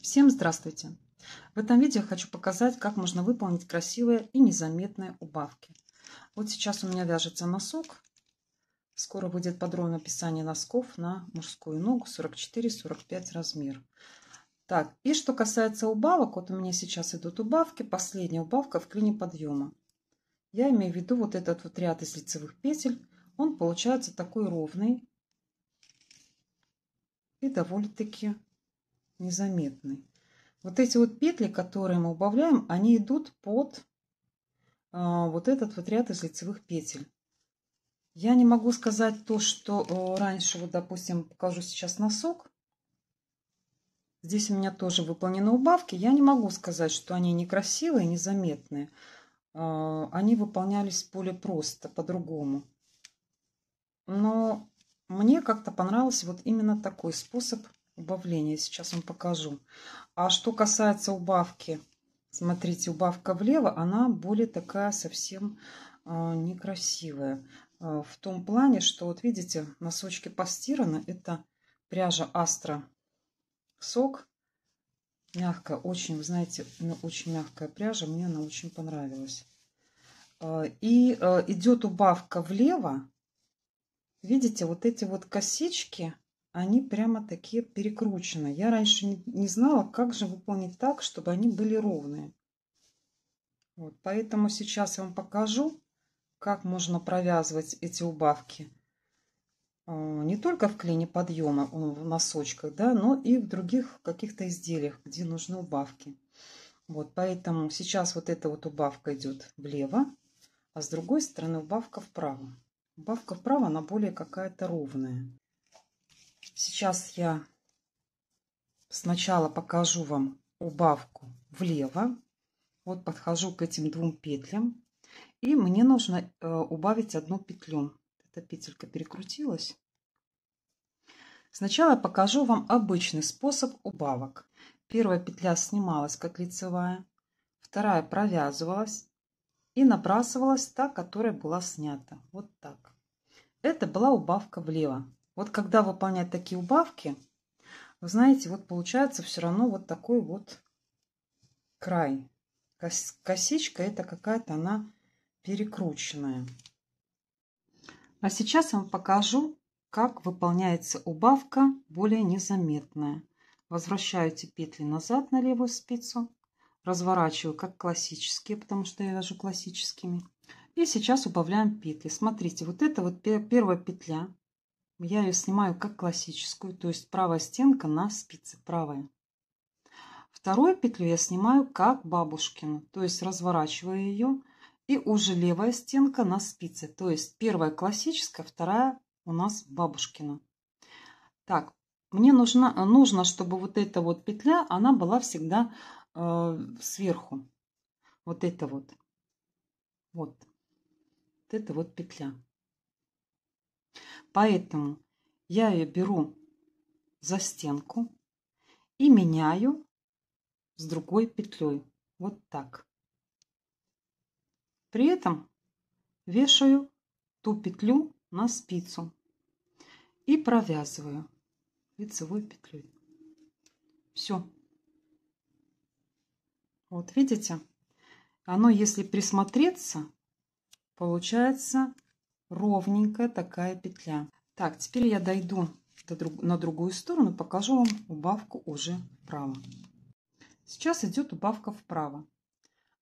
Всем здравствуйте! В этом видео хочу показать, как можно выполнить красивые и незаметные убавки. Вот сейчас у меня вяжется носок. Скоро будет подробное описание носков на мужскую ногу 44-45 размер. Так, и что касается убавок, вот у меня сейчас идут убавки. Последняя убавка в клине подъема. Я имею в виду вот этот вот ряд из лицевых петель. Он получается такой ровный и довольно-таки незаметный. Вот эти вот петли, которые мы убавляем, они идут под а, вот этот вот ряд из лицевых петель. Я не могу сказать то, что э, раньше, вот, допустим, покажу сейчас носок. Здесь у меня тоже выполнены убавки. Я не могу сказать, что они некрасивые, незаметные. А, они выполнялись более просто, по-другому. Но мне как-то понравился вот именно такой способ убавление. Сейчас вам покажу. А что касается убавки, смотрите, убавка влево, она более такая совсем э, некрасивая. Э, в том плане, что вот видите, носочки постираны. Это пряжа Астра Сок. Мягкая, очень, вы знаете, ну, очень мягкая пряжа. Мне она очень понравилась. Э, и идет убавка влево. Видите, вот эти вот косички – они прямо такие перекручены. Я раньше не, знала, как же выполнить так, чтобы они были ровные. Вот, поэтому сейчас я вам покажу, как можно провязывать эти убавки. Э, не только в клине подъема, э, в носочках, да, но и в других каких-то изделиях, где нужны убавки. Вот, поэтому сейчас вот эта вот убавка идет влево, а с другой стороны убавка вправо. Убавка вправо, она более какая-то ровная. Сейчас я сначала покажу вам убавку влево. Вот подхожу к этим двум петлям. И мне нужно э, убавить одну петлю. Эта петелька перекрутилась. Сначала покажу вам обычный способ убавок. Первая петля снималась как лицевая, вторая провязывалась и набрасывалась та, которая была снята. Вот так. Это была убавка влево. Вот когда выполнять такие убавки, вы знаете, вот получается все равно вот такой вот край. косичка это какая-то она перекрученная. А сейчас я вам покажу, как выполняется убавка более незаметная. Возвращаю эти петли назад на левую спицу, разворачиваю как классические, потому что я вяжу классическими. И сейчас убавляем петли. Смотрите, вот это вот первая петля, я ее снимаю как классическую, то есть правая стенка на спице, правая. Вторую петлю я снимаю как бабушкина, то есть разворачиваю ее. И уже левая стенка на спице, то есть первая классическая, вторая у нас бабушкина. Так, мне нужно, нужно чтобы вот эта вот петля, она была всегда э, сверху. Вот это вот. Вот. Вот это вот петля. Поэтому я ее беру за стенку и меняю с другой петлей. Вот так. При этом вешаю ту петлю на спицу и провязываю лицевой петлей. Все. Вот видите, оно, если присмотреться, получается ровненькая такая петля. Так, теперь я дойду на другую сторону, покажу вам убавку уже вправо. Сейчас идет убавка вправо.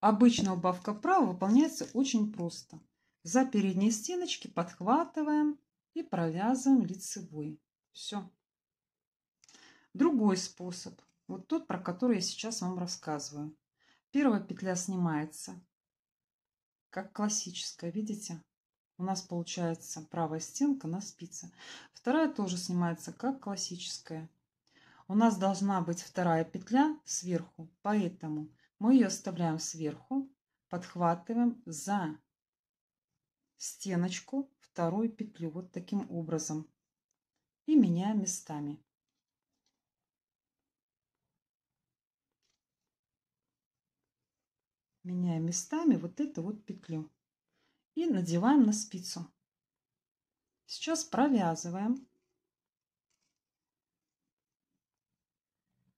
Обычно убавка вправо выполняется очень просто. За передние стеночки подхватываем и провязываем лицевой. Все. Другой способ. Вот тот, про который я сейчас вам рассказываю. Первая петля снимается, как классическая, видите? у нас получается правая стенка на спице. Вторая тоже снимается как классическая. У нас должна быть вторая петля сверху, поэтому мы ее оставляем сверху, подхватываем за стеночку вторую петлю вот таким образом и меняем местами. Меняем местами вот эту вот петлю и надеваем на спицу. Сейчас провязываем.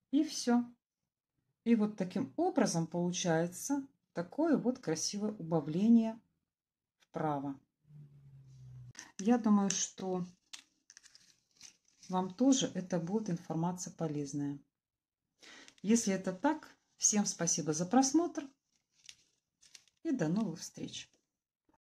И все. И вот таким образом получается такое вот красивое убавление вправо. Я думаю, что вам тоже это будет информация полезная. Если это так, всем спасибо за просмотр и до новых встреч!